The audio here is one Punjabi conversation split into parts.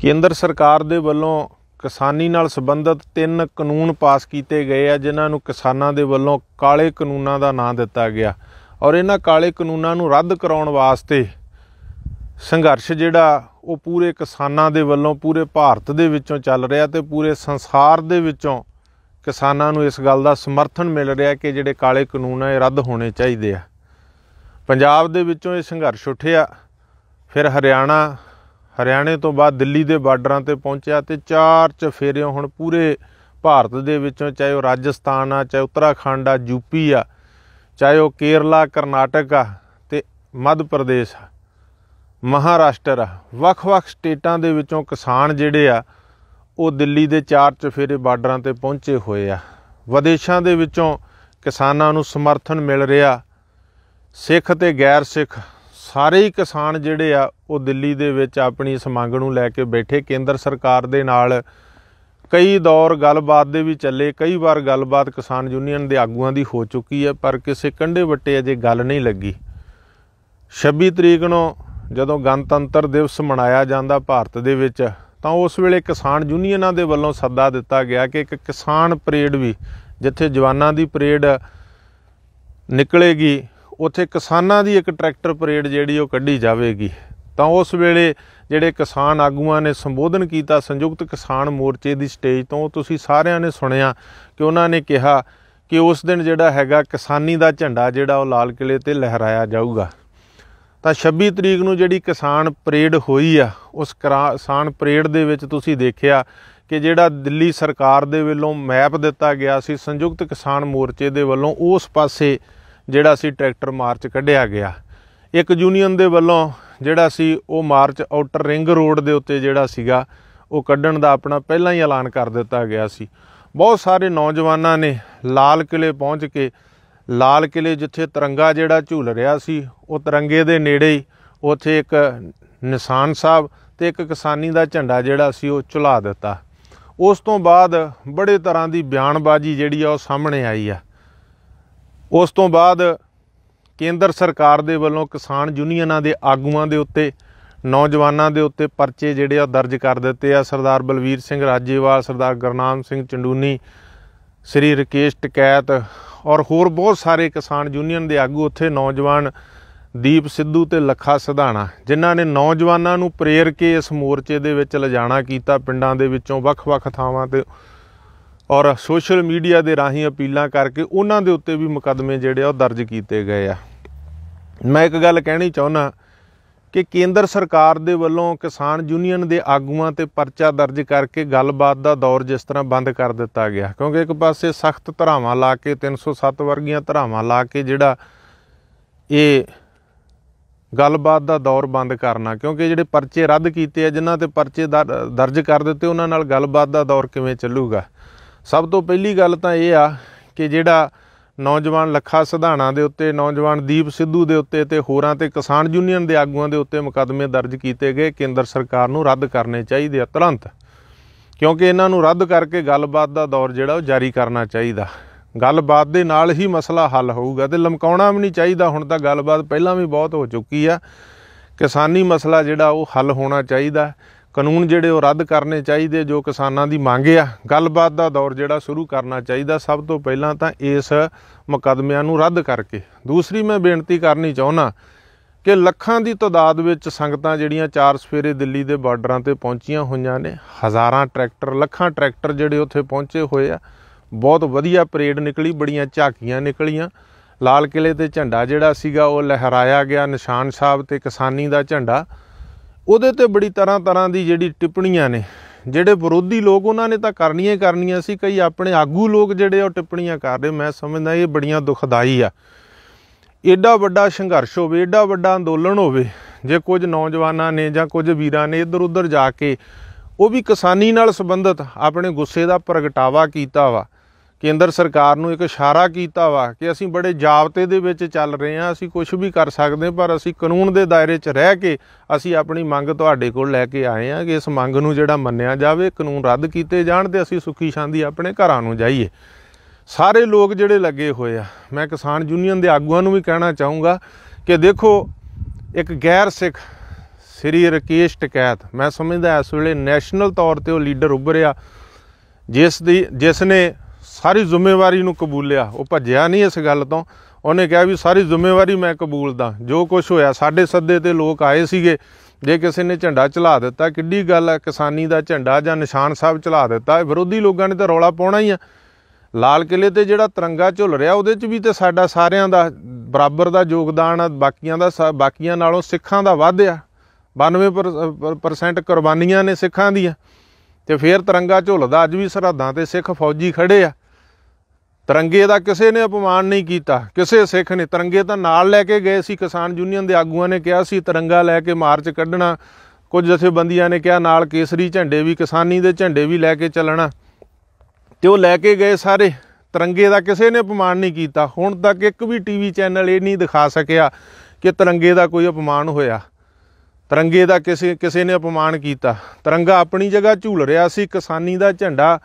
ਕੇਂਦਰ ਸਰਕਾਰ ਦੇ ਵੱਲੋਂ ਕਿਸਾਨੀ ਨਾਲ ਸੰਬੰਧਿਤ ਤਿੰਨ ਕਾਨੂੰਨ ਪਾਸ ਕੀਤੇ ਗਏ ਆ ਜਿਨ੍ਹਾਂ ਨੂੰ ਕਿਸਾਨਾਂ ਦੇ ਵੱਲੋਂ ਕਾਲੇ ਕਾਨੂੰਨਾਂ ਦਾ ਨਾਂ ਦਿੱਤਾ ਗਿਆ ਔਰ ਇਹਨਾਂ ਕਾਲੇ ਕਾਨੂੰਨਾਂ ਨੂੰ ਰੱਦ ਕਰਾਉਣ ਵਾਸਤੇ ਸੰਘਰਸ਼ ਜਿਹੜਾ ਉਹ ਪੂਰੇ ਕਿਸਾਨਾਂ ਦੇ ਵੱਲੋਂ ਪੂਰੇ ਭਾਰਤ ਦੇ ਵਿੱਚੋਂ ਚੱਲ ਰਿਹਾ ਤੇ ਪੂਰੇ ਸੰਸਾਰ ਦੇ ਵਿੱਚੋਂ ਕਿਸਾਨਾਂ ਨੂੰ ਇਸ ਗੱਲ ਦਾ ਸਮਰਥਨ ਮਿਲ ਰਿਹਾ ਕਿ ਜਿਹੜੇ ਕਾਲੇ ਕਾਨੂੰਨ ਆ ਇਹ ਰੱਦ ਹੋਣੇ ਚਾਹੀਦੇ ਆ ਪੰਜਾਬ ਦੇ ਵਿੱਚੋਂ ਇਹ ਸੰਘਰਸ਼ ਉੱਠਿਆ ਫਿਰ ਹਰਿਆਣਾ ਹਰਿਆਣੇ ਤੋਂ ਬਾਅਦ ਦਿੱਲੀ ਦੇ ਬਾਰਡਰਾਂ ਤੇ ਪਹੁੰਚਿਆ ਤੇ ਚਾਰ ਚਫੇਰੇ ਹੁਣ ਪੂਰੇ ਭਾਰਤ ਦੇ ਵਿੱਚੋਂ ਚਾਹੇ ਉਹ ਰਾਜਸਥਾਨ ਆ ਚਾਹੇ ਉੱਤਰਾਖੰਡ ਆ ਯੂਪੀ ਆ ਚਾਹੇ ਉਹ ਕੇਰਲਾ ਕਰਨਾਟਕ ਆ ਤੇ ਮੱਧ ਪ੍ਰਦੇਸ਼ ਆ ਮਹਾਰਾਸ਼ਟਰ ਆ ਵੱਖ-ਵੱਖ ਸਟੇਟਾਂ ਦੇ ਵਿੱਚੋਂ ਕਿਸਾਨ ਜਿਹੜੇ ਆ ਉਹ ਦਿੱਲੀ ਦੇ ਚਾਰ ਚਫੇਰੇ ਬਾਰਡਰਾਂ ਤੇ ਪਹੁੰਚੇ ਹੋਏ ਆ ਵਿਦੇਸ਼ਾਂ ਦੇ ਵਿੱਚੋਂ ਕਿਸਾਨਾਂ ਨੂੰ ਸਮਰਥਨ ਮਿਲ ਰਿਹਾ ਸਿੱਖ ਤੇ ਗੈਰ ਸਿੱਖ ਸਾਰੇ ਹੀ ਕਿਸਾਨ ਜਿਹੜੇ ਆ ਉਹ ਦਿੱਲੀ ਦੇ ਵਿੱਚ ਆਪਣੀ ਇਸ ਮੰਗ ਨੂੰ ਲੈ ਕੇ ਬੈਠੇ ਕੇਂਦਰ ਸਰਕਾਰ ਦੇ ਨਾਲ ਕਈ ਦੌਰ ਗੱਲਬਾਤ ਦੇ ਵੀ ਚੱਲੇ ਕਈ ਵਾਰ ਗੱਲਬਾਤ ਕਿਸਾਨ ਯੂਨੀਅਨ ਦੇ ਆਗੂਆਂ ਦੀ ਹੋ ਚੁੱਕੀ ਹੈ ਪਰ ਕਿਸੇ ਕੰਡੇ ਵੱਟੇ ਅਜੇ ਗੱਲ ਨਹੀਂ ਲੱਗੀ 26 ਤਰੀਕ ਨੂੰ ਜਦੋਂ ਗਣਤੰਤਰ ਦਿਵਸ ਮਨਾਇਆ ਜਾਂਦਾ ਭਾਰਤ ਦੇ ਵਿੱਚ ਤਾਂ ਉਸ ਵੇਲੇ ਕਿਸਾਨ ਯੂਨੀਅਨਾਂ ਦੇ ਵੱਲੋਂ ਸੱਦਾ ਦਿੱਤਾ ਗਿਆ ਕਿ ਇੱਕ ਕਿਸਾਨ ਪਰੇਡ ਵੀ ਜਿੱਥੇ ਜਵਾਨਾਂ ਦੀ ਪਰੇਡ ਨਿਕਲੇਗੀ ਉੱਥੇ ਕਿਸਾਨਾਂ ਦੀ ਇੱਕ ਟਰੈਕਟਰ ਪਰੇਡ ਜਿਹੜੀ ਉਹ ਕੱਢੀ ਜਾਵੇਗੀ ਤਾਂ ਉਸ ਵੇਲੇ ਜਿਹੜੇ ਕਿਸਾਨ ਆਗੂਆਂ ਨੇ ਸੰਬੋਧਨ ਕੀਤਾ ਸੰਯੁਕਤ ਕਿਸਾਨ ਮੋਰਚੇ ਦੀ ਸਟੇਜ ਤੋਂ ਤੁਸੀਂ ਸਾਰਿਆਂ ਨੇ ਸੁਣਿਆ ਕਿ ਉਹਨਾਂ ਨੇ ਕਿਹਾ ਕਿ ਉਸ ਦਿਨ ਜਿਹੜਾ ਹੈਗਾ ਕਿਸਾਨੀ ਦਾ ਝੰਡਾ ਜਿਹੜਾ ਉਹ ਲਾਲ ਕਿਲੇ ਤੇ ਲਹਿਰਾਇਆ ਜਾਊਗਾ ਤਾਂ 26 ਤਰੀਕ ਨੂੰ ਜਿਹੜੀ ਕਿਸਾਨ ਪਰੇਡ ਹੋਈ ਆ ਉਸ ਕਿਸਾਨ ਪਰੇਡ ਦੇ ਵਿੱਚ ਤੁਸੀਂ ਦੇਖਿਆ ਕਿ ਜਿਹੜਾ ਦਿੱਲੀ ਸਰਕਾਰ ਦੇ ਵੱਲੋਂ ਮੈਪ ਦਿੱਤਾ ਗਿਆ ਸੀ ਸੰਯੁਕਤ ਕਿਸਾਨ ਮੋਰਚੇ ਦੇ ਵੱਲੋਂ ਉਸ ਪਾਸੇ ਜਿਹੜਾ ਸੀ ਟਰੈਕਟਰ ਮਾਰਚ ਕੱਢਿਆ ਗਿਆ ਇੱਕ ਯੂਨੀਅਨ ਦੇ ਵੱਲੋਂ ਜਿਹੜਾ ਸੀ ਉਹ ਮਾਰਚ ਆਊਟਰ ਰਿੰਗ ਰੋਡ ਦੇ ਉੱਤੇ ਜਿਹੜਾ ਸੀਗਾ ਉਹ ਕੱਢਣ ਦਾ ਆਪਣਾ ਪਹਿਲਾਂ ਹੀ ਐਲਾਨ ਕਰ ਦਿੱਤਾ ਗਿਆ ਸੀ ਬਹੁਤ ਸਾਰੇ ਨੌਜਵਾਨਾਂ ਨੇ ਲਾਲ ਕਿਲੇ ਪਹੁੰਚ ਕੇ ਲਾਲ ਕਿਲੇ ਜਿੱਥੇ ਤਿਰੰਗਾ ਜਿਹੜਾ ਝੂਲ ਰਿਹਾ ਸੀ ਉਹ ਤਿਰੰਗੇ ਦੇ ਨੇੜੇ ਹੀ ਉੱਥੇ ਇੱਕ ਨਿਸ਼ਾਨ ਸਾਹਿਬ ਤੇ ਇੱਕ ਕਿਸਾਨੀ ਦਾ ਝੰਡਾ ਜਿਹੜਾ ਸੀ ਉਹ ਚੁਲਾ ਦਿੱਤਾ ਉਸ ਤੋਂ ਬਾਅਦ ਬੜੇ ਤਰ੍ਹਾਂ ਦੀ ਬਿਆਨਬਾਜ਼ੀ ਜਿਹੜੀ ਆ ਉਹ ਸਾਹਮਣੇ ਆਈ ਆ ਉਸ ਤੋਂ ਬਾਅਦ ਕੇਂਦਰ ਸਰਕਾਰ ਦੇ ਵੱਲੋਂ ਕਿਸਾਨ ਯੂਨੀਅਨਾਂ ਦੇ ਆਗੂਆਂ ਦੇ ਉੱਤੇ ਨੌਜਵਾਨਾਂ ਦੇ ਉੱਤੇ ਪਰਚੇ ਜਿਹੜੇ ਆ ਦਰਜ ਕਰ ਦਿੱਤੇ ਆ ਸਰਦਾਰ ਬਲਵੀਰ ਸਿੰਘ ਰਾਜੇਵਾਲ ਸਰਦਾਰ ਗਰਨਾਮ ਸਿੰਘ ਚੰਡੂਨੀ ਸ੍ਰੀ ਰਕੇਸ਼ ਟਕੈਤ ਔਰ ਹੋਰ ਬਹੁਤ ਸਾਰੇ ਕਿਸਾਨ ਯੂਨੀਅਨ ਦੇ ਆਗੂ ਉੱਥੇ ਨੌਜਵਾਨ ਦੀਪ ਸਿੱਧੂ ਤੇ ਲੱਖਾ ਸਿਧਾਣਾ ਜਿਨ੍ਹਾਂ ਨੇ ਨੌਜਵਾਨਾਂ ਨੂੰ ਪ੍ਰੇਰ ਕੇ ਇਸ ਮੋਰਚੇ ਦੇ ਵਿੱਚ ਲਿਜਾਣਾ ਕੀਤਾ ਪਿੰਡਾਂ ਦੇ ਵਿੱਚੋਂ ਵੱਖ-ਵੱਖ ਥਾਵਾਂ ਤੇ ਔਰ ਸੋਸ਼ਲ ਮੀਡੀਆ ਦੇ ਰਾਹੀਂ ਅਪੀਲਾਂ ਕਰਕੇ ਉਹਨਾਂ ਦੇ ਉੱਤੇ ਵੀ ਮੁਕਦਮੇ ਜਿਹੜੇ ਆ ਉਹ ਦਰਜ ਕੀਤੇ ਗਏ ਆ ਮੈਂ ਇੱਕ ਗੱਲ ਕਹਿਣੀ ਚਾਹੁੰਦਾ ਕਿ ਕੇਂਦਰ ਸਰਕਾਰ ਦੇ ਵੱਲੋਂ ਕਿਸਾਨ ਯੂਨੀਅਨ ਦੇ ਆਗੂਆਂ ਤੇ ਪਰਚਾ ਦਰਜ ਕਰਕੇ ਗੱਲਬਾਤ ਦਾ ਦੌਰ ਜਿਸ ਤਰ੍ਹਾਂ ਬੰਦ ਕਰ ਦਿੱਤਾ ਗਿਆ ਕਿਉਂਕਿ ਇੱਕ ਪਾਸੇ ਸਖਤ ਧਰਾਵਾਂ ਲਾ ਕੇ 307 ਵਰਗੀਆਂ ਧਰਾਵਾਂ ਲਾ ਕੇ ਜਿਹੜਾ ਇਹ ਗੱਲਬਾਤ ਦਾ ਦੌਰ ਬੰਦ ਕਰਨਾ ਕਿਉਂਕਿ ਜਿਹੜੇ ਪਰਚੇ ਰੱਦ ਕੀਤੇ ਆ ਜਿਨ੍ਹਾਂ ਤੇ ਪਰਚੇ ਦਰਜ ਕਰ ਦਿੱਤੇ ਉਹਨਾਂ ਨਾਲ ਗੱਲਬਾਤ ਦਾ ਦੌਰ ਕਿਵੇਂ ਚੱਲੂਗਾ ਸਭ ਤੋਂ ਪਹਿਲੀ ਗੱਲ ਤਾਂ ਇਹ ਆ ਕਿ ਜਿਹੜਾ ਨੌਜਵਾਨ ਲੱਖਾ ਸਿਧਾਣਾ ਦੇ ਉੱਤੇ ਨੌਜਵਾਨ ਦੀਪ ਸਿੱਧੂ ਦੇ ਉੱਤੇ ਤੇ ਹੋਰਾਂ ਤੇ ਕਿਸਾਨ ਯੂਨੀਅਨ ਦੇ ਆਗੂਆਂ ਦੇ ਉੱਤੇ ਮੁਕਦਮੇ ਦਰਜ ਕੀਤੇ ਗਏ ਕੇਂਦਰ ਸਰਕਾਰ ਨੂੰ ਰੱਦ ਕਰਨੇ ਚਾਹੀਦੇ ਆ ਤੁਰੰਤ ਕਿਉਂਕਿ ਇਹਨਾਂ ਨੂੰ ਰੱਦ ਕਰਕੇ ਗੱਲਬਾਤ ਦਾ ਦੌਰ ਜਿਹੜਾ ਉਹ ਜਾਰੀ ਕਰਨਾ ਚਾਹੀਦਾ ਗੱਲਬਾਤ ਦੇ ਨਾਲ ਹੀ ਮਸਲਾ ਹੱਲ ਹੋਊਗਾ ਤੇ ਲਮਕਾਉਣਾ ਵੀ ਨਹੀਂ ਚਾਹੀਦਾ ਹੁਣ ਤਾਂ ਗੱਲਬਾਤ ਪਹਿਲਾਂ ਵੀ ਬਹੁਤ ਹੋ ਚੁੱਕੀ ਆ ਕਿਸਾਨੀ ਮਸਲਾ ਜਿਹੜਾ ਉਹ ਹੱਲ ਹੋਣਾ ਚਾਹੀਦਾ ਕਾਨੂੰਨ ਜਿਹੜੇ ਉਹ ਰੱਦ ਕਰਨੇ ਚਾਹੀਦੇ ਜੋ ਕਿਸਾਨਾਂ ਦੀ ਮੰਗ ਆ ਗੱਲਬਾਤ ਦਾ ਦੌਰ ਜਿਹੜਾ ਸ਼ੁਰੂ ਕਰਨਾ ਚਾਹੀਦਾ ਸਭ ਤੋਂ ਪਹਿਲਾਂ ਤਾਂ ਇਸ ਮੁਕਦਮਿਆਂ ਨੂੰ ਰੱਦ ਕਰਕੇ ਦੂਸਰੀ ਮੈਂ ਬੇਨਤੀ ਕਰਨੀ ਚਾਹੁੰਨਾ ਕਿ ਲੱਖਾਂ ਦੀ ਤਦਾਦ ਵਿੱਚ ਸੰਗਤਾਂ ਜਿਹੜੀਆਂ ਚਾਰ ਸਫੇਰੇ ਦਿੱਲੀ ਦੇ ਬਾਰਡਰਾਂ ਤੇ ਪਹੁੰਚੀਆਂ ਹੋਈਆਂ ਨੇ ਹਜ਼ਾਰਾਂ ਟਰੈਕਟਰ ਲੱਖਾਂ ਟਰੈਕਟਰ ਜਿਹੜੇ ਉੱਥੇ ਪਹੁੰਚੇ ਹੋਏ ਆ ਬਹੁਤ ਵਧੀਆ ਪਰੇਡ ਨਿਕਲੀ ਬੜੀਆਂ ਝਾਕੀਆਂ ਨਿਕਲੀਆਂ ਲਾਲ ਕਿਲੇ ਤੇ ਝੰਡਾ ਜਿਹੜਾ ਸੀਗਾ ਉਹ ਲਹਿਰਾਇਆ ਗਿਆ ਨਿਸ਼ਾਨ ਸਾਹਿਬ ਤੇ ਕਿਸਾਨੀ ਦਾ ਝੰਡਾ ਉਹਦੇ ਤੇ ਬੜੀ ਤਰ੍ਹਾਂ ਤਰ੍ਹਾਂ ਦੀ ਜਿਹੜੀ ਟਿੱਪਣੀਆਂ ਨੇ ਜਿਹੜੇ ਵਿਰੋਧੀ ਲੋਕ ਉਹਨਾਂ ਨੇ ਤਾਂ ਕਰਨੀਆਂ ਹੀ ਕਰਨੀਆਂ ਸੀ ਕਈ ਆਪਣੇ ਆਗੂ ਲੋਕ ਜਿਹੜੇ ਉਹ ਟਿੱਪਣੀਆਂ ਕਰ ਰਹੇ ਮੈਂ ਸਮਝਦਾ ਇਹ ਬੜੀਆਂ ਦੁਖਦਾਈ ਆ ਏਡਾ ਵੱਡਾ ਸੰਘਰਸ਼ ਹੋਵੇ ਏਡਾ ਵੱਡਾ ਅੰਦੋਲਨ ਹੋਵੇ ਜੇ ਕੁਝ ਨੌਜਵਾਨਾਂ ਨੇ ਜਾਂ ਕੁਝ ਵੀਰਾਂ ਨੇ ਇੱਧਰ ਉੱਧਰ ਜਾ ਕੇ ਉਹ ਵੀ ਕਿਸਾਨੀ ਨਾਲ ਸੰਬੰਧਤ ਆਪਣੇ ਗੁੱਸੇ ਦਾ ਪ੍ਰਗਟਾਵਾ ਕੀਤਾ ਵਾ ਕੇਂਦਰ ਸਰਕਾਰ ਨੂੰ ਇੱਕ ਇਸ਼ਾਰਾ ਕੀਤਾ ਵਾ ਕਿ ਅਸੀਂ ਬੜੇ ਜਾਬਤੇ ਦੇ ਵਿੱਚ ਚੱਲ ਰਹੇ ਹਾਂ ਅਸੀਂ ਕੁਝ ਵੀ ਕਰ ਸਕਦੇ ਹਾਂ ਪਰ ਅਸੀਂ ਕਾਨੂੰਨ ਦੇ ਦਾਇਰੇ 'ਚ ਰਹਿ ਕੇ ਅਸੀਂ ਆਪਣੀ ਮੰਗ ਤੁਹਾਡੇ ਕੋਲ ਲੈ ਕੇ ਆਏ ਹਾਂ ਕਿ ਇਸ ਮੰਗ ਨੂੰ ਜਿਹੜਾ ਮੰਨਿਆ ਜਾਵੇ ਕਾਨੂੰਨ ਰੱਦ ਕੀਤੇ ਜਾਣ ਤੇ ਅਸੀਂ ਸੁਖੀ ਸ਼ਾਂਤੀ ਆਪਣੇ ਘਰਾਂ ਨੂੰ ਜਾਈਏ ਸਾਰੇ ਲੋਕ ਜਿਹੜੇ ਲੱਗੇ ਹੋਏ ਆ ਮੈਂ ਕਿਸਾਨ ਯੂਨੀਅਨ ਦੇ ਆਗੂਆਂ ਨੂੰ ਵੀ ਕਹਿਣਾ ਚਾਹੂੰਗਾ ਕਿ ਦੇਖੋ ਇੱਕ ਗੈਰ ਸਿੱਖ ਸ੍ਰੀ ਰਕੇਸ਼ ਟਕੈਤ ਮੈਂ ਸਮਝਦਾ ਇਸ ਵੇਲੇ ਨੈਸ਼ਨਲ ਤੌਰ ਤੇ ਉਹ ਲੀਡਰ ਉੱਭਰਿਆ ਜਿਸ ਦੀ ਜਿਸ ਨੇ ਸਾਰੀ ਜ਼ਿੰਮੇਵਾਰੀ ਨੂੰ ਕਬੂਲਿਆ ਉਹ ਭੱਜਿਆ ਨਹੀਂ ਇਸ ਗੱਲ ਤੋਂ ਉਹਨੇ ਕਿਹਾ ਵੀ ਸਾਰੀ ਜ਼ਿੰਮੇਵਾਰੀ ਮੈਂ ਕਬੂਲਦਾ ਜੋ ਕੁਝ ਹੋਇਆ ਸਾਡੇ ਸੱਦੇ ਤੇ ਲੋਕ ਆਏ ਸੀਗੇ ਜੇ ਕਿਸੇ ਨੇ ਝੰਡਾ ਚਲਾ ਦਿੱਤਾ ਕਿੱਡੀ ਗੱਲ ਹੈ ਕਿਸਾਨੀ ਦਾ ਝੰਡਾ ਜਾਂ ਨਿਸ਼ਾਨ ਸਾਹਿਬ ਚਲਾ ਦਿੱਤਾ ਵਿਰੋਧੀ ਲੋਕਾਂ ਨੇ ਤਾਂ ਰੌਲਾ ਪਾਉਣਾ ਹੀ ਆ ਲਾਲ ਕਿਲੇ ਤੇ ਜਿਹੜਾ ਤਿਰੰਗਾ ਝੁੱਲ ਰਿਹਾ ਉਹਦੇ 'ਚ ਵੀ ਤੇ ਸਾਡਾ ਸਾਰਿਆਂ ਦਾ ਬਰਾਬਰ ਦਾ ਯੋਗਦਾਨ ਆ ਬਾਕੀਆਂ ਦਾ ਬਾਕੀਆਂ ਨਾਲੋਂ ਸਿੱਖਾਂ ਦਾ ਵੱਧ ਆ 92% ਕੁਰਬਾਨੀਆਂ ਨੇ ਸਿੱਖਾਂ ਦੀਆਂ ਤੇ ਫੇਰ ਤਿਰੰਗਾ ਝੁੱਲਦਾ ਅੱਜ ਵੀ ਸਰਹੱਦਾਂ ਤੇ ਸਿੱਖ ਫੌਜੀ ਖੜੇ ਆ ਤਰੰਗੇ ਦਾ ਕਿਸੇ ਨੇ ਅਪਮਾਨ ਨਹੀਂ ਕੀਤਾ ਕਿਸੇ ਸਿੱਖ ਨੇ ਤਰੰਗੇ ਤਾਂ ਨਾਲ ਲੈ ਕੇ ਗਏ ਸੀ ਕਿਸਾਨ ਯੂਨੀਅਨ ਦੇ ਆਗੂਆਂ ਨੇ ਕਿਹਾ ਸੀ ਤਰੰਗਾ ਲੈ ਕੇ ਮਾਰਚ ਕੱਢਣਾ ਕੁਝ ਜਥੇਬੰਦੀਆਂ ਨੇ ਕਿਹਾ ਨਾਲ ਕੇਸਰੀ ਝੰਡੇ ਵੀ ਕਿਸਾਨੀ ਦੇ ਝੰਡੇ ਵੀ ਲੈ ਕੇ ਚੱਲਣਾ ਤੇ ਉਹ ਲੈ ਕੇ ਗਏ ਸਾਰੇ ਤਰੰਗੇ ਦਾ ਕਿਸੇ ਨੇ ਅਪਮਾਨ ਨਹੀਂ ਕੀਤਾ ਹੁਣ ਤੱਕ ਇੱਕ ਵੀ ਟੀਵੀ ਚੈਨਲ ਇਹ ਨਹੀਂ ਦਿਖਾ ਸਕਿਆ ਕਿ ਤਰੰਗੇ ਦਾ ਕੋਈ ਅਪਮਾਨ ਹੋਇਆ ਤਰੰਗੇ ਦਾ ਕਿਸੇ ਕਿਸੇ ਨੇ ਅਪਮਾਨ ਕੀਤਾ ਤਰੰਗਾ ਆਪਣੀ ਜਗ੍ਹਾ ਝੂਲ ਰਿਹਾ ਸੀ ਕਿਸਾਨੀ ਦਾ ਝੰਡਾ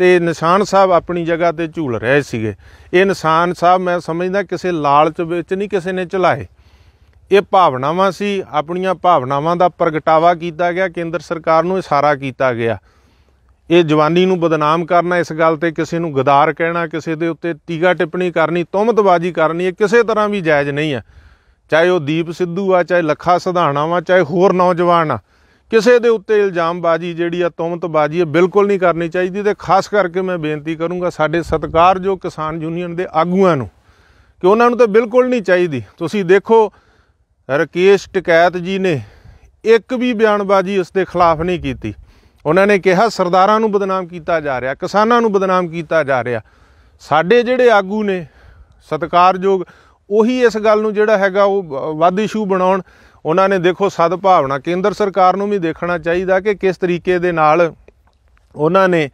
ਤੇ ਨਿਸ਼ਾਨ ਸਾਹਿਬ ਆਪਣੀ ਜਗ੍ਹਾ ਤੇ ਝੂਲ ਰਹੇ ਸੀਗੇ ਇਹ ਨਿਸ਼ਾਨ ਸਾਹਿਬ ਮੈਂ ਸਮਝਦਾ ਕਿਸੇ ਲਾਲਚ ਵਿੱਚ ਨਹੀਂ ਕਿਸੇ ਨੇ ਚਲਾਏ ਇਹ ਭਾਵਨਾਵਾਂ ਸੀ ਆਪਣੀਆਂ ਭਾਵਨਾਵਾਂ ਦਾ ਪ੍ਰਗਟਾਵਾ ਕੀਤਾ ਗਿਆ ਕੇਂਦਰ ਸਰਕਾਰ ਨੂੰ ਇਸ਼ਾਰਾ ਕੀਤਾ ਗਿਆ ਇਹ ਜਵਾਨੀ ਨੂੰ ਬਦਨਾਮ ਕਰਨਾ ਇਸ ਗੱਲ ਤੇ ਕਿਸੇ ਨੂੰ ਗਦਾਰ ਕਹਿਣਾ ਕਿਸੇ ਦੇ ਉੱਤੇ ਤੀਗਾ ਟਿੱਪਣੀ ਕਰਨੀ ਤੁਮਤਬਾਜ਼ੀ ਕਰਨੀ ਇਹ ਕਿਸੇ ਤਰ੍ਹਾਂ ਵੀ ਜਾਇਜ਼ ਨਹੀਂ ਹੈ ਚਾਹੇ ਉਹ ਦੀਪ ਸਿੱਧੂ ਆ ਚਾਹੇ ਲੱਖਾ ਸਧਾਣਾ ਆ ਚਾਹੇ ਹੋਰ ਨੌਜਵਾਨ ਆ ਕਿਸੇ ਦੇ ਉੱਤੇ ਇਲਜ਼ਾਮਬਾਜ਼ੀ ਜਿਹੜੀ ਆ ਤੁਹਮਤਬਾਜ਼ੀ ਇਹ ਬਿਲਕੁਲ ਨਹੀਂ ਕਰਨੀ ਚਾਹੀਦੀ ਤੇ ਖਾਸ ਕਰਕੇ ਮੈਂ ਬੇਨਤੀ ਕਰੂੰਗਾ ਸਾਡੇ ਸਤਕਾਰਯੋਗ ਕਿਸਾਨ ਯੂਨੀਅਨ ਦੇ ਆਗੂਆਂ ਨੂੰ ਕਿ ਉਹਨਾਂ ਨੂੰ ਤਾਂ ਬਿਲਕੁਲ ਨਹੀਂ ਚਾਹੀਦੀ ਤੁਸੀਂ ਦੇਖੋ ਰਕੇਸ਼ ਟਕੈਤ ਜੀ ਨੇ ਇੱਕ ਵੀ ਬਿਆਨਬਾਜ਼ੀ ਉਸ ਦੇ ਖਿਲਾਫ ਨਹੀਂ ਕੀਤੀ ਉਹਨਾਂ ਨੇ ਕਿਹਾ ਸਰਦਾਰਾਂ ਨੂੰ ਬਦਨਾਮ ਕੀਤਾ ਜਾ ਰਿਹਾ ਕਿਸਾਨਾਂ ਨੂੰ ਬਦਨਾਮ ਕੀਤਾ ਜਾ ਰਿਹਾ ਸਾਡੇ ਜਿਹੜੇ ਆਗੂ ਨੇ ਸਤਕਾਰਯੋਗ ਉਹੀ ਇਸ ਗੱਲ ਨੂੰ ਜਿਹੜਾ ਹੈਗਾ ਉਹ ਵੱਧ ਇਸ਼ੂ ਬਣਾਉਣ ਉਹਨਾਂ ਨੇ ਦੇਖੋ ਸਦ ਭਾਵਨਾ ਕੇਂਦਰ ਸਰਕਾਰ ਨੂੰ ਵੀ ਦੇਖਣਾ ਚਾਹੀਦਾ ਕਿ ਕਿਸ ਤਰੀਕੇ ਦੇ ਨਾਲ ਉਹਨਾਂ ਨੇ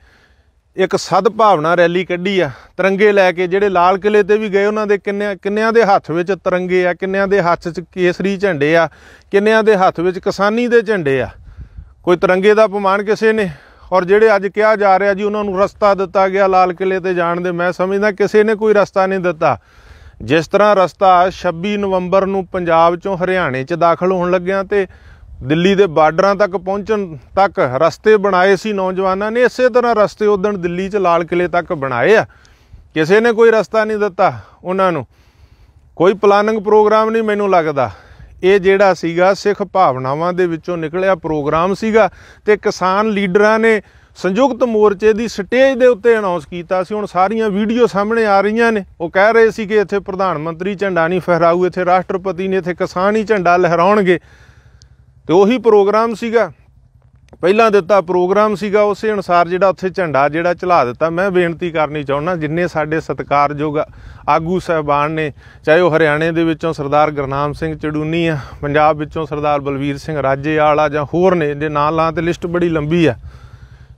ਇੱਕ ਸਦ ਭਾਵਨਾ ਰੈਲੀ ਕੱਢੀ ਆ ਤਿਰੰਗੇ ਲੈ ਕੇ ਜਿਹੜੇ ਲਾਲ ਕਿਲੇ ਤੇ ਵੀ ਗਏ ਉਹਨਾਂ ਦੇ ਕਿੰਨਿਆਂ ਕਿੰਨਿਆਂ ਦੇ ਹੱਥ ਵਿੱਚ ਤਿਰੰਗੇ ਆ ਕਿੰਨਿਆਂ ਦੇ ਹੱਥ 'ਚ ਕੇਸਰੀ ਝੰਡੇ ਆ ਕਿੰਨਿਆਂ ਦੇ ਹੱਥ ਵਿੱਚ ਕਿਸਾਨੀ ਦੇ ਝੰਡੇ ਆ ਕੋਈ ਤਿਰੰਗੇ ਦਾ ਅਪਮਾਨ ਕਿਸੇ ਨੇ ਔਰ ਜਿਹੜੇ ਅੱਜ ਕਿਹਾ ਜਾ ਰਿਹਾ ਜੀ ਉਹਨਾਂ ਨੂੰ ਰਸਤਾ ਦਿੱਤਾ ਗਿਆ ਲਾਲ ਕਿਲੇ ਤੇ ਜਾਣ ਦੇ ਮੈਂ ਸਮਝਦਾ ਕਿਸੇ ਨੇ ਕੋਈ ਰਸਤਾ ਨਹੀਂ ਦਿੱਤਾ ਜਿਸ ਤਰ੍ਹਾਂ ਰਸਤਾ 26 ਨਵੰਬਰ ਨੂੰ ਪੰਜਾਬ ਚੋਂ ਹਰਿਆਣੇ 'ਚ ਦਾਖਲ ਹੋਣ ਲੱਗਿਆਂ ਤੇ ਦਿੱਲੀ ਦੇ ਬਾਰਡਰਾਂ ਤੱਕ ਪਹੁੰਚਣ ਤੱਕ ਰਸਤੇ ਬਣਾਏ ਸੀ ਨੌਜਵਾਨਾਂ ਨੇ ਇਸੇ ਤਰ੍ਹਾਂ ਰਸਤੇ ਉਦੋਂ ਦਿੱਲੀ 'ਚ ਲਾਲ ਕਿਲੇ ਤੱਕ ਬਣਾਏ ਆ ਕਿਸੇ ਨੇ ਕੋਈ ਰਸਤਾ ਨਹੀਂ ਦਿੱਤਾ ਉਹਨਾਂ ਨੂੰ ਕੋਈ ਪਲਾਨਿੰਗ ਪ੍ਰੋਗਰਾਮ ਨਹੀਂ ਮੈਨੂੰ ਲੱਗਦਾ ਇਹ ਜਿਹੜਾ ਸੀਗਾ ਸਿੱਖ ਭਾਵਨਾਵਾਂ ਦੇ ਵਿੱਚੋਂ ਨਿਕਲਿਆ ਪ੍ਰੋਗਰਾਮ ਸੀਗਾ ਤੇ ਕਿਸਾਨ ਲੀਡਰਾਂ ਨੇ ਸੰਯੁਕਤ ਮੋਰਚੇ ਦੀ ਸਟੇਜ ਦੇ ਉੱਤੇ ਅਨਾਉਂਸ ਕੀਤਾ ਸੀ ਹੁਣ ਸਾਰੀਆਂ ਵੀਡੀਓ ਸਾਹਮਣੇ ਆ ਰਹੀਆਂ ਨੇ ਉਹ ਕਹਿ ਰਹੇ ਸੀ ਕਿ ਇੱਥੇ ਪ੍ਰਧਾਨ ਮੰਤਰੀ ਝੰਡਾ ਨਹੀਂ ਫਹਿਰਾਊ ਇੱਥੇ ਰਾਸ਼ਟਰਪਤੀ ਨੇ ਇੱਥੇ ਕਿਸਾਨ ਹੀ ਝੰਡਾ ਲਹਿਰਾਉਣਗੇ ਤੇ ਉਹੀ ਪ੍ਰੋਗਰਾਮ ਸੀਗਾ ਪਹਿਲਾਂ ਦਿੱਤਾ ਪ੍ਰੋਗਰਾਮ ਸੀਗਾ ਉਸੇ ਅਨਸਾਰ ਜਿਹੜਾ ਉੱਥੇ ਝੰਡਾ ਜਿਹੜਾ ਚਲਾ ਦਿੱਤਾ ਮੈਂ ਬੇਨਤੀ ਕਰਨੀ ਚਾਹੁੰਦਾ ਜਿੰਨੇ ਸਾਡੇ ਸਤਿਕਾਰਯੋਗ ਆਗੂ ਸਹਿਬਾਨ ਨੇ ਚਾਹੇ ਉਹ ਹਰਿਆਣੇ ਦੇ ਵਿੱਚੋਂ ਸਰਦਾਰ ਗਰਨਾਮ ਸਿੰਘ ਚੜੂਨੀ ਆ ਪੰਜਾਬ ਵਿੱਚੋਂ ਸਰਦਾਰ ਬਲਵੀਰ ਸਿੰਘ ਰਾਜੇ ਆਲਾ ਜਾਂ ਹੋਰ ਨੇ ਦੇ ਨਾਂ ਲਾਂ ਤੇ ਲਿਸਟ ਬੜੀ ਲੰਬੀ ਆ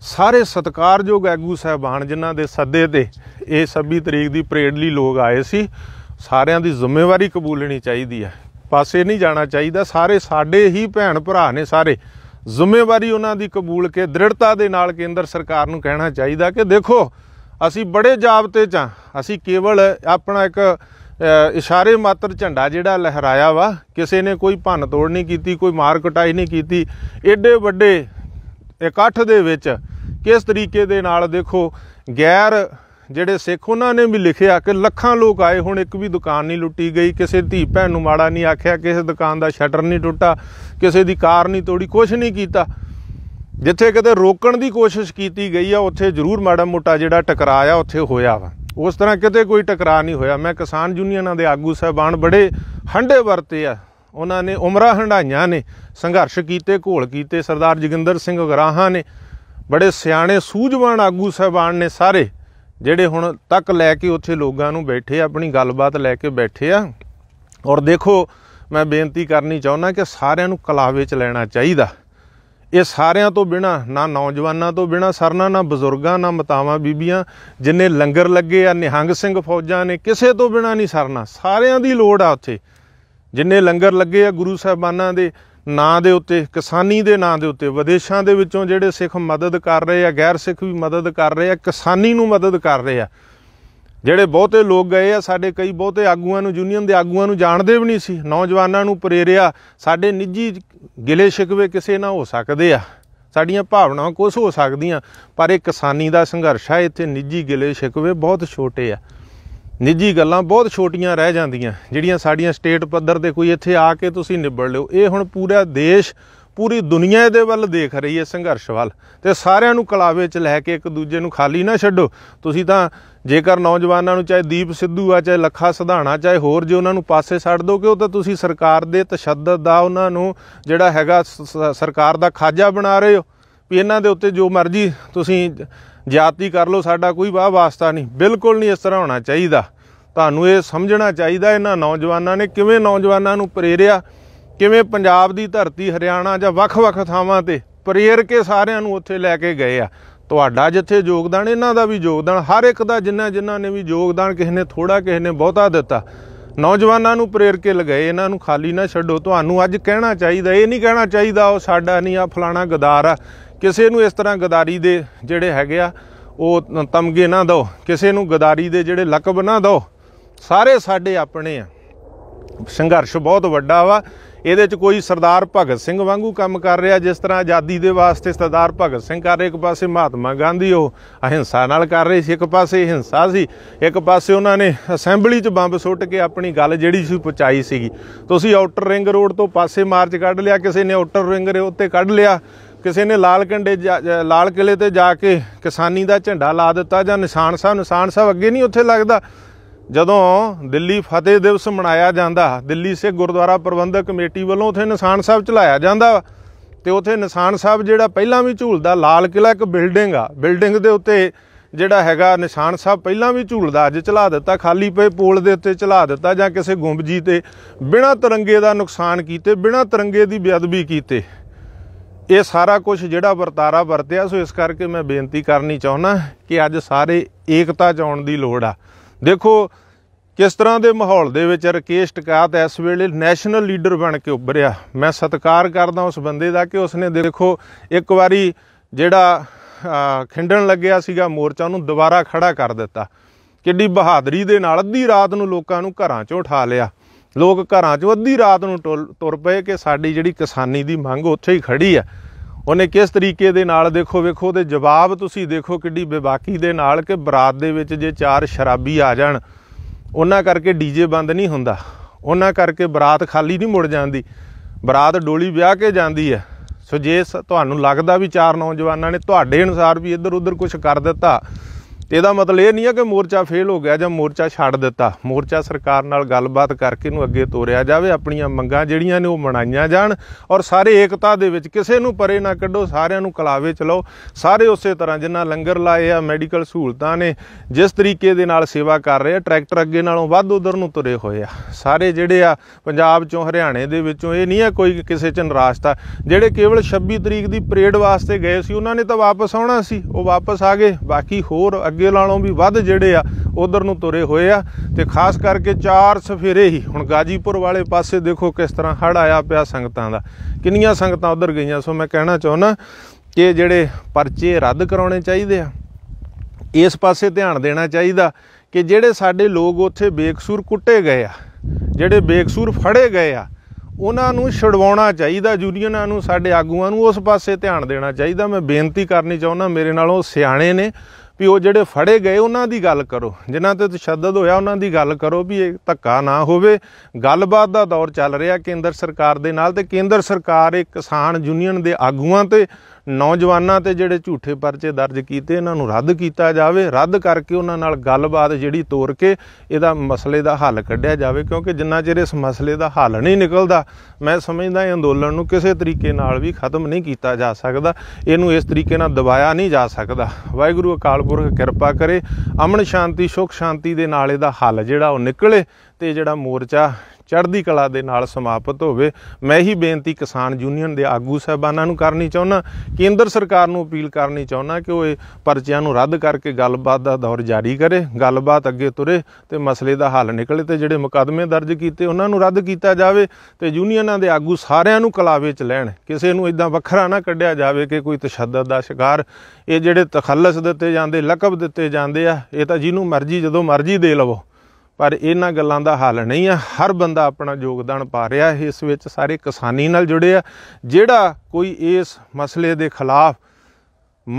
ਸਾਰੇ ਸਤਿਕਾਰਯੋਗ ਐਗੂ ਸਹਿਬਾਨ ਜਿਨ੍ਹਾਂ ਦੇ ਸੱਦੇ ਤੇ ਇਹ 26 ਤਰੀਕ ਦੀ ਪਰੇਡ ਲਈ ਲੋਕ ਆਏ ਸੀ ਸਾਰਿਆਂ ਦੀ ਜ਼ਿੰਮੇਵਾਰੀ ਕਬੂਲਣੀ ਚਾਹੀਦੀ ਹੈ ਪਾਸੇ ਨਹੀਂ ਜਾਣਾ ਚਾਹੀਦਾ ਸਾਰੇ ਸਾਡੇ ਹੀ ਭੈਣ ਭਰਾ ਨੇ ਸਾਰੇ ਜ਼ਿੰਮੇਵਾਰੀ ਉਹਨਾਂ ਦੀ ਕਬੂਲ ਕੇ ਦ੍ਰਿੜਤਾ ਦੇ ਨਾਲ ਕੇਂਦਰ ਸਰਕਾਰ ਨੂੰ ਕਹਿਣਾ ਚਾਹੀਦਾ ਕਿ ਦੇਖੋ ਅਸੀਂ ਬੜੇ ਜਾਬਤੇ 'ਚ ਅਸੀਂ ਕੇਵਲ ਆਪਣਾ ਇੱਕ ਇਸ਼ਾਰੇ ਮਾਤਰ ਝੰਡਾ ਜਿਹੜਾ ਲਹਿਰਾਇਆ ਵਾ ਕਿਸੇ ਨੇ ਕੋਈ ਭੰਨ ਤੋੜ ਨਹੀਂ ਕੀਤੀ ਕੋਈ ਮਾਰ ਕਟਾਈ ਨਹੀਂ ਕੀਤੀ ਐਡੇ ਵੱਡੇ ਇਕੱਠ ਦੇ ਵਿੱਚ ਕਿਸ ਤਰੀਕੇ ਦੇ ਨਾਲ ਦੇਖੋ ਗੈਰ ਜਿਹੜੇ ਸਿੱਖ ਉਹਨਾਂ ਨੇ ਵੀ ਲਿਖਿਆ ਕਿ ਲੱਖਾਂ ਲੋਕ ਆਏ ਹੁਣ ਇੱਕ ਵੀ ਦੁਕਾਨ ਨਹੀਂ ਲੁੱਟੀ ਗਈ ਕਿਸੇ ਧੀ ਭੈਣ ਨੂੰ ਮਾੜਾ ਨਹੀਂ ਆਖਿਆ ਕਿਸੇ ਦੁਕਾਨ ਦਾ ਸ਼ਟਰ ਨਹੀਂ ਟੁੱਟਾ ਕਿਸੇ ਦੀ ਕਾਰ ਨਹੀਂ ਤੋੜੀ ਕੁਝ ਨਹੀਂ ਕੀਤਾ ਜਿੱਥੇ ਕਿਤੇ ਰੋਕਣ ਦੀ ਕੋਸ਼ਿਸ਼ ਕੀਤੀ ਗਈ ਆ ਉੱਥੇ ਜ਼ਰੂਰ ਮਾੜਾ ਮੋਟਾ ਜਿਹੜਾ ਟਕਰਾਇਆ ਉੱਥੇ ਹੋਇਆ ਵਾ ਉਸ ਤਰ੍ਹਾਂ ਕਿਤੇ ਕੋਈ ਟਕਰਾ ਨਹੀਂ ਹੋਇਆ ਮੈਂ ਕਿਸਾਨ ਯੂਨੀਅਨਾਂ ਦੇ ਆਗੂ ਸਹਿਬਾਨ ਬੜੇ ਹੰਡੇ ਵਰਤੇ ਆ ਉਹਨਾਂ ਨੇ ਉਮਰਾ ਹੰਡਾਈਆਂ ਨੇ ਸੰਘਰਸ਼ ਕੀਤੇ ਘੋਲ ਕੀਤੇ ਸਰਦਾਰ ਜਗਿੰਦਰ ਸਿੰਘ ਗਰਾਹਾਂ ਨੇ ਬੜੇ ਸਿਆਣੇ ਸੂਝਵਾਨ ਆਗੂ ਸਹਿਬਾਨ ਨੇ ਸਾਰੇ ਜਿਹੜੇ ਹੁਣ ਤੱਕ ਲੈ ਕੇ ਉੱਥੇ ਲੋਕਾਂ ਨੂੰ ਬੈਠੇ ਆਪਣੀ ਗੱਲਬਾਤ ਲੈ ਕੇ ਬੈਠੇ ਆ ਔਰ ਦੇਖੋ ਮੈਂ ਬੇਨਤੀ ਕਰਨੀ ਚਾਹੁੰਦਾ ਕਿ ਸਾਰਿਆਂ ਨੂੰ ਕਲਾਵੇ 'ਚ ਲੈਣਾ ਚਾਹੀਦਾ ਇਹ ਸਾਰਿਆਂ ਤੋਂ ਬਿਨਾ ਨਾ ਨੌਜਵਾਨਾਂ ਤੋਂ ਬਿਨਾ ਸਰਨਾ ਨਾ ਬਜ਼ੁਰਗਾਂ ਨਾ ਮਤਾਵਾਂ ਬੀਬੀਆਂ ਜਿੰਨੇ ਲੰਗਰ ਲੱਗੇ ਆ ਨਿਹੰਗ ਸਿੰਘ ਫੌਜਾਂ ਨੇ ਕਿਸੇ ਤੋਂ ਬਿਨਾ ਨਹੀਂ ਸਰਨਾ ਸਾਰਿਆਂ ਦੀ ਲੋੜ ਆ ਉੱਥੇ ਜਿੰਨੇ ਲੰਗਰ ਲੱਗੇ ਆ ਗੁਰੂ ਸਾਹਿਬਾਨਾਂ ਦੇ ਨਾਂ ਦੇ ਉੱਤੇ ਕਿਸਾਨੀ ਦੇ ਨਾਂ ਦੇ ਉੱਤੇ ਵਿਦੇਸ਼ਾਂ ਦੇ ਵਿੱਚੋਂ ਜਿਹੜੇ ਸਿੱਖ ਮਦਦ ਕਰ ਰਹੇ ਆ ਗੈਰ ਸਿੱਖ ਵੀ ਮਦਦ ਕਰ ਰਹੇ ਆ ਕਿਸਾਨੀ ਨੂੰ ਮਦਦ ਕਰ ਰਹੇ ਆ ਜਿਹੜੇ ਬਹੁਤੇ ਲੋਕ ਗਏ ਆ ਸਾਡੇ ਕਈ ਬਹੁਤੇ ਆਗੂਆਂ ਨੂੰ ਯੂਨੀਅਨ ਦੇ ਆਗੂਆਂ ਨੂੰ ਜਾਣਦੇ ਵੀ ਨਹੀਂ ਸੀ ਨੌਜਵਾਨਾਂ ਨੂੰ ਪ੍ਰੇਰਿਆ ਸਾਡੇ ਨਿੱਜੀ ਗਿਲੇ ਸ਼ਿਕਵੇ ਕਿਸੇ ਨਾਲ ਹੋ ਸਕਦੇ ਆ ਸਾਡੀਆਂ ਭਾਵਨਾਵਾਂ ਕੁਝ ਹੋ ਸਕਦੀਆਂ ਪਰ ਇਹ ਕਿਸਾਨੀ ਦਾ ਸੰਘਰਸ਼ ਆ ਇੱਥੇ ਨਿੱਜੀ ਗਿਲੇ ਸ਼ਿਕਵੇ ਬਹੁਤ ਛੋਟੇ ਆ ਨਿੱਜੀ ਗੱਲਾਂ ਬਹੁਤ ਛੋਟੀਆਂ ਰਹਿ ਜਾਂਦੀਆਂ ਜਿਹੜੀਆਂ ਸਾਡੀਆਂ ਸਟੇਟ ਪੱਧਰ ਤੇ ਕੋਈ ਇੱਥੇ ਆ ਕੇ ਤੁਸੀਂ ਨਿਬੜ ਲਿਓ ਇਹ ਹੁਣ ਪੂਰਾ ਦੇਸ਼ ਪੂਰੀ ਦੁਨੀਆ ਇਹਦੇ ਵੱਲ ਦੇਖ ਰਹੀ ਹੈ ਸੰਘਰਸ਼ ਵੱਲ ਤੇ ਸਾਰਿਆਂ ਨੂੰ ਕਲਾਵੇ 'ਚ ਲੈ ਕੇ ਇੱਕ ਦੂਜੇ ਨੂੰ ਖਾਲੀ ਨਾ ਛੱਡੋ ਤੁਸੀਂ ਤਾਂ ਜੇਕਰ ਨੌਜਵਾਨਾਂ ਨੂੰ ਚਾਹੇ ਦੀਪ ਸਿੱਧੂ ਆ ਚਾਹੇ ਲੱਖਾ ਸਧਾਣਾ ਚਾਹੇ ਹੋਰ ਜੇ ਉਹਨਾਂ ਨੂੰ ਪਾਸੇ ਛੱਡ ਦੋ ਕਿ ਉਹ ਤਾਂ ਤੁਸੀਂ ਸਰਕਾਰ ਦੇ ਤਸ਼ੱਦਦ ਦਾ ਉਹਨਾਂ ਨੂੰ ਜਿਹੜਾ ਹੈਗਾ ਸਰਕਾਰ ਦਾ ਖਾਜਾ ਬਣਾ ਰਹੇ ਹੋ ਵੀ ਇਹਨਾਂ ਦੇ ਉੱਤੇ ਜੋ ਮਰਜ਼ੀ ਤੁਸੀਂ ਜਾਤੀ ਕਰ ਲਓ ਸਾਡਾ ਕੋਈ ਵਾਹ ਵਾਸਤਾ ਨਹੀਂ ਬਿਲਕੁਲ ਨਹੀਂ ਇਸ ਤਰ੍ਹਾਂ ਹੋਣਾ ਚਾਹੀਦਾ ਤੁਹਾਨੂੰ ਇਹ ਸਮਝਣਾ ਚਾਹੀਦਾ ਇਹਨਾਂ ਨੌਜਵਾਨਾਂ ਨੇ ਕਿਵੇਂ ਨੌਜਵਾਨਾਂ ਨੂੰ ਪ੍ਰੇਰਿਆ ਕਿਵੇਂ ਪੰਜਾਬ ਦੀ ਧਰਤੀ ਹਰਿਆਣਾ ਜਾਂ ਵੱਖ-ਵੱਖ ਥਾਵਾਂ ਤੇ ਪ੍ਰੇਰ ਕੇ ਸਾਰਿਆਂ ਨੂੰ ਉੱਥੇ ਲੈ ਕੇ ਗਏ ਆ ਤੁਹਾਡਾ ਜਿੱਥੇ ਯੋਗਦਾਨ ਇਹਨਾਂ ਦਾ ਵੀ ਯੋਗਦਾਨ ਹਰ ਇੱਕ ਦਾ ਜਿੰਨਾ ਜਿੰਨਾ ਨੇ ਵੀ ਯੋਗਦਾਨ ਕਿਸੇ ਨੇ ਥੋੜਾ ਕਿਸੇ ਨੇ ਬਹੁਤਾ ਦਿੱਤਾ ਨੌਜਵਾਨਾਂ ਨੂੰ ਪ੍ਰੇਰ ਕੇ ਲਗਾਏ ਇਹਨਾਂ ਨੂੰ ਖਾਲੀ ਨਾ ਛੱਡੋ ਤੁਹਾਨੂੰ ਅੱਜ ਕਹਿਣਾ ਚਾਹੀਦਾ ਇਹ ਨਹੀਂ ਕਹਿਣਾ ਚਾਹੀਦਾ ਉਹ ਸਾਡਾ ਨਹੀਂ ਆ ਫਲਾਣਾ ਗਦਾਰ ਆ ਕਿਸੇ ਨੂੰ ਇਸ ਤਰ੍ਹਾਂ ਗਦਾਰੀ ਦੇ ਜਿਹੜੇ ਹੈਗੇ ਆ ਉਹ ਤਮਗੇ ਨਾ ਦੋ ਕਿਸੇ ਨੂੰ ਗਦਾਰੀ ਦੇ ਜਿਹੜੇ ਲਕਬ ਨਾ ਦੋ ਸਾਰੇ ਸਾਡੇ ਆਪਣੇ ਆ ਸੰਘਰਸ਼ ਬਹੁਤ ਵੱਡਾ ਵਾ ਇਹਦੇ ਚ ਕੋਈ ਸਰਦਾਰ ਭਗਤ ਸਿੰਘ ਵਾਂਗੂ ਕੰਮ ਕਰ ਰਿਹਾ ਜਿਸ ਤਰ੍ਹਾਂ ਆਜ਼ਾਦੀ ਦੇ ਵਾਸਤੇ ਸਰਦਾਰ ਭਗਤ ਸਿੰਘ ਕਰ ਰਿਹਾ ਇੱਕ ਪਾਸੇ ਮਹਾਤਮਾ ਗਾਂਧੀ ਉਹ ਅਹਿੰਸਾ ਨਾਲ ਕਰ ਰਹੇ ਸੀ ਇੱਕ ਪਾਸੇ ਹਿੰਸਾ ਸੀ ਇੱਕ ਪਾਸੇ ਉਹਨਾਂ ਨੇ ਅਸੈਂਬਲੀ 'ਚ ਬੰਬ ਸੁੱਟ ਕੇ ਆਪਣੀ ਗੱਲ ਜਿਹੜੀ ਸੀ ਪਹੁੰਚਾਈ ਸੀਗੀ ਤੁਸੀਂ ਆਊਟਰ ਰਿੰਗ ਰੋਡ ਤੋਂ ਪਾਸੇ ਮਾਰਚ ਕੱਢ ਲਿਆ ਕਿਸੇ ਨੇ ਆਊਟਰ ਰਿੰਗ ਦੇ ਉੱਤੇ ਕੱਢ ਲਿਆ ਕਿਸੇ ਨੇ ਲਾਲ ਕੰਡੇ ਲਾਲ ਕਿਲੇ ਤੇ ਜਾ ਕੇ ਕਿਸਾਨੀ ਦਾ ਝੰਡਾ ਲਾ ਦਿੱਤਾ ਜਾਂ ਨਿਸ਼ਾਨ ਸਾਹਿਬ ਨਿਸ਼ਾਨ ਸਾਹਿਬ ਅੱਗੇ ਨਹੀਂ ਉੱਥੇ ਲੱਗਦਾ ਜਦੋਂ ਦਿੱਲੀ ਫਤਿਹ ਦਿਵਸ ਮਨਾਇਆ ਜਾਂਦਾ ਦਿੱਲੀ ਸੇ ਗੁਰਦੁਆਰਾ ਪ੍ਰਬੰਧਕ ਕਮੇਟੀ ਵੱਲੋਂ ਉੱਥੇ ਨਿਸ਼ਾਨ ਸਾਹਿਬ ਚਲਾਇਆ ਜਾਂਦਾ ਤੇ ਉੱਥੇ ਨਿਸ਼ਾਨ ਸਾਹਿਬ ਜਿਹੜਾ ਪਹਿਲਾਂ ਵੀ ਝੂਲਦਾ ਲਾਲ ਕਿਲਾ ਇੱਕ ਬਿਲਡਿੰਗ ਆ ਬਿਲਡਿੰਗ ਦੇ ਉੱਤੇ ਜਿਹੜਾ ਹੈਗਾ ਨਿਸ਼ਾਨ ਸਾਹਿਬ ਪਹਿਲਾਂ ਵੀ ਝੂਲਦਾ ਅੱਜ ਚਲਾ ਦਿੱਤਾ ਖਾਲੀ ਪਏ ਪੋਲ ਦੇ ਉੱਤੇ ਚਲਾ ਦਿੱਤਾ ਜਾਂ ਕਿਸੇ ਗੁੰਬਜੀ ਤੇ ਬਿਨਾਂ ਤਿਰੰਗੇ ਦਾ ਨੁਕਸਾਨ ਕੀਤੇ ਬਿਨਾਂ ਤਿਰੰਗੇ ਦੀ ਬੇਅਦਬੀ ਕੀਤੇ ਇਹ ਸਾਰਾ ਕੁਝ ਜਿਹੜਾ ਵਰਤਾਰਾ ਵਰਤਿਆ ਸੋ ਇਸ ਕਰਕੇ ਮੈਂ ਬੇਨਤੀ ਕਰਨੀ ਚਾਹੁੰਦਾ ਕਿ ਅੱਜ ਸਾਰੇ ਏਕਤਾ ਚ ਆਉਣ ਦੀ ਲੋੜ ਆ ਦੇਖੋ ਕਿਸ ਤਰ੍ਹਾਂ ਦੇ ਮਾਹੌਲ ਦੇ ਵਿੱਚ ਰਕੇਸ਼ ਟਕਾਤ ਇਸ ਵੇਲੇ ਨੈਸ਼ਨਲ ਲੀਡਰ ਬਣ ਕੇ ਉੱਭਰਿਆ ਮੈਂ ਸਤਿਕਾਰ ਕਰਦਾ ਉਸ ਬੰਦੇ ਦਾ ਕਿ ਉਸਨੇ ਦੇਖੋ ਇੱਕ ਵਾਰੀ ਜਿਹੜਾ ਖਿੰਡਣ ਲੱਗਿਆ ਸੀਗਾ ਮੋਰਚਾ ਨੂੰ ਦੁਬਾਰਾ ਖੜਾ ਕਰ ਦਿੱਤਾ ਕਿੱਡੀ ਬਹਾਦਰੀ ਦੇ ਨਾਲ ਅੱਧੀ ਰਾਤ ਨੂੰ ਲੋਕਾਂ ਨੂੰ ਘਰਾਂ ਚੋਂ ਉਠਾ ਲਿਆ ਲੋਕ ਘਰਾਂ 'ਚੋਂ ਅੱਧੀ ਰਾਤ ਨੂੰ ਤੁਰ ਪਏ ਕਿ ਸਾਡੀ ਜਿਹੜੀ ਕਿਸਾਨੀ ਦੀ ਮੰਗ ਉੱਥੇ ਹੀ ਖੜੀ ਆ ਉਹਨੇ ਕਿਸ ਤਰੀਕੇ ਦੇ ਨਾਲ ਦੇਖੋ ਵੇਖੋ ਤੇ ਜਵਾਬ ਤੁਸੀਂ ਦੇਖੋ ਕਿੱਡੀ ਬੇਬਾਕੀ ਦੇ ਨਾਲ ਕਿ ਬਰਾਤ ਦੇ ਵਿੱਚ ਜੇ ਚਾਰ ਸ਼ਰਾਬੀ ਆ ਜਾਣ ਉਹਨਾਂ ਕਰਕੇ ਡੀਜੇ ਬੰਦ ਨਹੀਂ ਹੁੰਦਾ ਉਹਨਾਂ ਕਰਕੇ ਬਰਾਤ ਖਾਲੀ ਨਹੀਂ ਮੁੜ ਜਾਂਦੀ ਬਰਾਤ ਡੋਲੀ ਵਿਆਹ ਕੇ ਜਾਂਦੀ ਹੈ ਸੋ ਜੇ ਤੁਹਾਨੂੰ ਲੱਗਦਾ ਵੀ ਚਾਰ ਨੌਜਵਾਨਾਂ ਨੇ ਤੁਹਾਡੇ ਅਨੁਸਾਰ ਵੀ ਇੱਧਰ ਉੱਧਰ ਕੁਝ ਕਰ ਦਿੱਤਾ ਤੇ ਇਹਦਾ ਮਤਲਬ ਇਹ ਨਹੀਂ ਹੈ ਕਿ ਮੋਰਚਾ ਫੇਲ ਹੋ ਗਿਆ ਜਾਂ ਮੋਰਚਾ ਛੱਡ ਦਿੱਤਾ ਮੋਰਚਾ ਸਰਕਾਰ ਨਾਲ ਗੱਲਬਾਤ ਕਰਕੇ ਨੂੰ ਅੱਗੇ ਤੋਰਿਆ ਜਾਵੇ ਆਪਣੀਆਂ ਮੰਗਾਂ ਜਿਹੜੀਆਂ ਨੇ ਉਹ ਮਨਾਈਆਂ ਜਾਣ ਔਰ ਸਾਰੇ ਏਕਤਾ ਦੇ ਵਿੱਚ ਕਿਸੇ ਨੂੰ ਪਰੇ ਨਾ ਕੱਢੋ ਸਾਰਿਆਂ ਨੂੰ ਕਲਾਵੇ ਚ ਲਓ ਸਾਰੇ ਉਸੇ ਤਰ੍ਹਾਂ ਜਿੰਨਾ ਲੰਗਰ ਲਾਏ ਆ ਮੈਡੀਕਲ ਸਹੂਲਤਾਂ ਨੇ ਜਿਸ ਤਰੀਕੇ ਦੇ ਨਾਲ ਸੇਵਾ ਕਰ ਰਹੇ ਆ ਟਰੈਕਟਰ ਅੱਗੇ ਨਾਲੋਂ ਵੱਧ ਉਧਰ ਨੂੰ ਤੁਰੇ ਹੋਏ ਆ ਸਾਰੇ ਜਿਹੜੇ ਆ ਪੰਜਾਬ ਚੋਂ ਹਰਿਆਣੇ ਦੇ ਵਿੱਚੋਂ ਇਹ ਨਹੀਂ ਆ ਕੋਈ ਕਿਸੇ ਚ ਨਰਾਸ਼ਤਾ ਜਿਹੜੇ ਕੇਵਲ 26 ਤਰੀਕ ਦੀ ਪਰੇਡ ਵਾਸਤੇ ਗਏ ਸੀ ਉਹਨਾਂ ਨੇ ਤਾਂ ਵਾਪਸ ਆਉਣਾ ਸੀ ਉਹ ਵਾਪਸ ਆ ਗਏ ਬਾਕੀ ਹੋਰ ਅੱਗੇ ਨਾਲੋਂ ਵੀ ਵੱਧ ਜਿਹੜੇ ਆ ਉਧਰ ਨੂੰ ਤੁਰੇ ਹੋਏ ਆ ਤੇ ਖਾਸ ਕਰਕੇ ਚਾਰ ਸਫੇਰੇ ਹੀ ਹੁਣ ਗਾਜੀਪੁਰ ਵਾਲੇ ਪਾਸੇ ਦੇਖੋ ਕਿਸ ਤਰ੍ਹਾਂ ਹੜ ਆਇਆ ਪਿਆ ਸੰਗਤਾਂ ਦਾ ਕਿੰਨੀਆਂ ਸੰਗਤਾਂ ਉਧਰ ਗਈਆਂ ਸੋ ਮੈਂ ਕਹਿਣਾ ਚਾਹੁੰਦਾ ਕਿ ਜਿਹੜੇ ਪਰਚੇ ਰੱਦ ਕਰਾਉਣੇ ਚਾਹੀਦੇ ਆ ਇਸ ਪਾਸੇ ਧਿਆਨ ਦੇਣਾ ਚਾਹੀਦਾ ਕਿ ਜਿਹੜੇ ਸਾਡੇ ਲੋਕ ਉੱਥੇ ਬੇਕਸੂਰ ਕੁੱਟੇ ਗਏ ਆ ਜਿਹੜੇ ਬੇਕਸੂਰ ਫੜੇ ਗਏ ਆ ਉਹਨਾਂ ਨੂੰ ਛਡਵਾਉਣਾ ਚਾਹੀਦਾ ਯੂਨੀਅਨਾਂ ਨੂੰ ਸਾਡੇ ਆਗੂਆਂ ਨੂੰ ਉਸ ਪਾਸੇ ਧਿਆਨ ਦੇਣਾ ਚਾਹੀਦਾ ਮੈਂ ਬੇਨਤੀ ਕਰਨੀ ਚਾਹੁੰਦਾ ਮੇਰੇ ਨਾਲ ਉਹ ਸਿਆਣੇ ਨੇ ਵੀ ਉਹ ਜਿਹੜੇ ਫੜੇ ਗਏ ਉਹਨਾਂ ਦੀ ਗੱਲ ਕਰੋ ਜਿਨ੍ਹਾਂ ਤੇ ਤਸ਼ੱਦਦ ਹੋਇਆ ਉਹਨਾਂ ਦੀ ਗੱਲ ਕਰੋ ਵੀ ਇਹ ਧੱਕਾ ਨਾ ਹੋਵੇ ਗੱਲਬਾਤ ਦਾ ਦੌਰ ਚੱਲ ਰਿਹਾ ਕੇਂਦਰ ਸਰਕਾਰ ਦੇ ਨਾਲ ਤੇ ਕੇਂਦਰ ਸਰਕਾਰ ਇਹ ਕਿਸਾਨ ਯੂਨੀਅਨ ਦੇ ਆਗੂਆਂ ਤੇ ਨੌਜਵਾਨਾਂ ਤੇ ਜਿਹੜੇ ਝੂਠੇ ਪਰਚੇ ਦਰਜ ਕੀਤੇ ਇਹਨਾਂ ਨੂੰ ਰੱਦ ਕੀਤਾ ਜਾਵੇ ਰੱਦ ਕਰਕੇ ਉਹਨਾਂ ਨਾਲ ਗੱਲਬਾਤ ਜਿਹੜੀ ਤੋਰ ਕੇ ਇਹਦਾ ਮਸਲੇ ਦਾ ਹੱਲ ਕੱਢਿਆ ਜਾਵੇ ਕਿਉਂਕਿ ਜਿੰਨਾ ਚਿਰ ਇਸ ਮਸਲੇ ਦਾ ਹੱਲ ਨਹੀਂ ਨਿਕਲਦਾ ਮੈਂ ਸਮਝਦਾ ਇਹ ਅੰਦੋਲਨ ਨੂੰ ਕਿਸੇ ਤਰੀਕੇ ਨਾਲ ਵੀ ਖਤਮ ਨਹੀਂ ਕੀਤਾ ਜਾ ਸਕਦਾ ਇਹਨੂੰ ਇਸ ਤਰੀਕੇ ਨਾਲ ਦਬਾਇਆ ਨਹੀਂ ਜਾ ਸਕਦਾ ਵਾਹਿਗੁਰੂ ਅਕਾਲ ਪੁਰਖ ਕਿਰਪਾ ਕਰੇ ਅਮਨ ਸ਼ਾਂਤੀ ਸੁਖ ਸ਼ਾਂਤੀ ਦੇ ਨਾਲ ਇਹਦਾ ਹੱਲ ਜਿਹੜਾ ਉਹ ਨਿਕਲੇ ਤੇ ਜਿਹੜਾ ਮੋਰਚਾ ਚੜ੍ਹਦੀ ਕਲਾ ਦੇ ਨਾਲ ਸਮਾਪਤ ਹੋਵੇ ਮੈਂ ਹੀ ਬੇਨਤੀ ਕਿਸਾਨ ਯੂਨੀਅਨ ਦੇ ਆਗੂ ਸਹਿਬਾਨਾਂ ਨੂੰ ਕਰਨੀ ਚਾਹੁੰਦਾ ਕੇਂਦਰ ਸਰਕਾਰ ਨੂੰ ਅਪੀਲ ਕਰਨੀ ਚਾਹੁੰਦਾ ਕਿ ਉਹ ਇਹ ਪਰਚਿਆਂ ਨੂੰ ਰੱਦ ਕਰਕੇ ਗੱਲਬਾਤ ਦਾ ਦੌਰ ਜਾਰੀ ਕਰੇ ਗੱਲਬਾਤ ਅੱਗੇ ਤੁਰੇ ਤੇ ਮਸਲੇ ਦਾ ਹੱਲ ਨਿਕਲੇ ਤੇ ਜਿਹੜੇ ਮੁਕਦਮੇ ਦਰਜ ਕੀਤੇ ਉਹਨਾਂ ਨੂੰ ਰੱਦ ਕੀਤਾ ਜਾਵੇ ਤੇ ਯੂਨੀਅਨਾਂ ਦੇ ਆਗੂ ਸਾਰਿਆਂ ਨੂੰ ਕਲਾਵੇ 'ਚ ਲੈਣ ਕਿਸੇ ਨੂੰ ਇਦਾਂ ਵੱਖਰਾ ਨਾ ਕੱਢਿਆ ਜਾਵੇ ਕਿ ਕੋਈ ਤਸ਼ੱਦਦ ਦਾ ਸ਼ਿਕਾਰ ਇਹ ਜਿਹੜੇ ਤਖੱਲਸ ਦਿੱਤੇ ਜਾਂਦੇ ਲਕਬ ਦਿੱਤੇ ਜਾਂਦੇ ਆ ਇਹ ਤਾਂ ਜਿਹਨੂੰ ਮਰਜ਼ੀ ਜਦੋਂ ਮਰਜ਼ੀ ਦੇ ਲਵੋ ਪਰ ਇਹਨਾਂ ਗੱਲਾਂ ਦਾ ਹੱਲ ਨਹੀਂ ਆ ਹਰ ਬੰਦਾ ਆਪਣਾ ਯੋਗਦਾਨ ਪਾ ਰਿਹਾ ਇਸ ਵਿੱਚ ਸਾਰੇ ਕਿਸਾਨੀ ਨਾਲ ਜੁੜੇ ਆ ਜਿਹੜਾ ਕੋਈ ਇਸ ਮਸਲੇ ਦੇ ਖਿਲਾਫ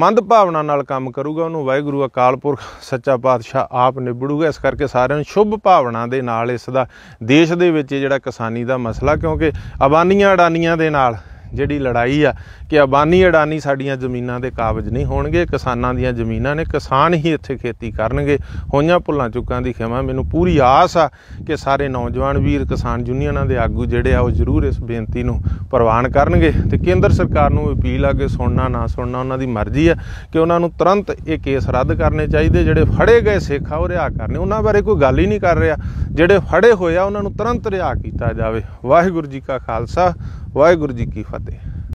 ਮੰਦ ਭਾਵਨਾ ਨਾਲ ਕੰਮ ਕਰੂਗਾ ਉਹਨੂੰ ਵਾਹਿਗੁਰੂ ਅਕਾਲ ਪੁਰਖ ਸੱਚਾ ਪਾਤਸ਼ਾਹ ਆਪ ਨਿਬੜੂਗਾ ਇਸ ਕਰਕੇ ਸਾਰਿਆਂ ਨੂੰ ਸ਼ੁਭ ਭਾਵਨਾ ਦੇ ਨਾਲ ਇਸ ਦਾ ਦੇਸ਼ ਦੇ ਵਿੱਚ ਜਿਹੜਾ ਕਿਸਾਨੀ ਦਾ ਮਸਲਾ ਕਿਉਂਕਿ ਅਬਾਨੀਆਂ ਅਡਾਨੀਆਂ ਦੇ ਨਾਲ ਜਿਹੜੀ ਲੜਾਈ ਆ ਕਿ ਅਬਾਨੀ ਅਡਾਨੀ ਸਾਡੀਆਂ ਜ਼ਮੀਨਾਂ ਦੇ ਕਾਬਜ ਨਹੀਂ ਹੋਣਗੇ ਕਿਸਾਨਾਂ ਦੀਆਂ ਜ਼ਮੀਨਾਂ ਨੇ ਕਿਸਾਨ ਹੀ ਇੱਥੇ ਖੇਤੀ ਕਰਨਗੇ ਹੋਈਆਂ ਭੁੱਲਾਂ ਚੁੱਕਾਂ ਦੀ ਖਿਮਾ ਮੈਨੂੰ ਪੂਰੀ ਆਸ ਆ ਕਿ ਸਾਰੇ ਨੌਜਵਾਨ ਵੀਰ ਕਿਸਾਨ ਯੂਨੀਅਨਾਂ ਦੇ ਆਗੂ ਜਿਹੜੇ ਆ ਉਹ ਜ਼ਰੂਰ ਇਸ ਬੇਨਤੀ ਨੂੰ ਪ੍ਰਵਾਨ ਕਰਨਗੇ ਤੇ ਕੇਂਦਰ ਸਰਕਾਰ ਨੂੰ ਅਪੀਲ ਆ ਕਿ ਸੁਣਨਾ ਨਾ ਸੁਣਨਾ ਉਹਨਾਂ ਦੀ ਮਰਜ਼ੀ ਆ ਕਿ ਉਹਨਾਂ ਨੂੰ ਤੁਰੰਤ ਇਹ ਕੇਸ ਰੱਦ ਕਰਨੇ ਚਾਹੀਦੇ ਜਿਹੜੇ ਫੜੇ ਗਏ ਸਿੱਖ ਆ ਉਹ ਰਿਹਾ ਕਰਨੇ ਉਹਨਾਂ ਬਾਰੇ ਕੋਈ ਗੱਲ ਹੀ ਨਹੀਂ ਕਰ ਰਿਹਾ ਜਿਹੜੇ ਫੜੇ ਹੋਏ ਆ ਉਹਨਾਂ ਨੂੰ ਤੁਰੰਤ ਰਿਹਾ ਕੀਤਾ ਜਾਵੇ ਵਾਹਿਗੁਰੂ ਜੀ ਕਾ ਖਾਲਸਾ ਵਾਹਿਗੁਰੂ ਜੀ ਕੀ ਫਤਿਹ parte.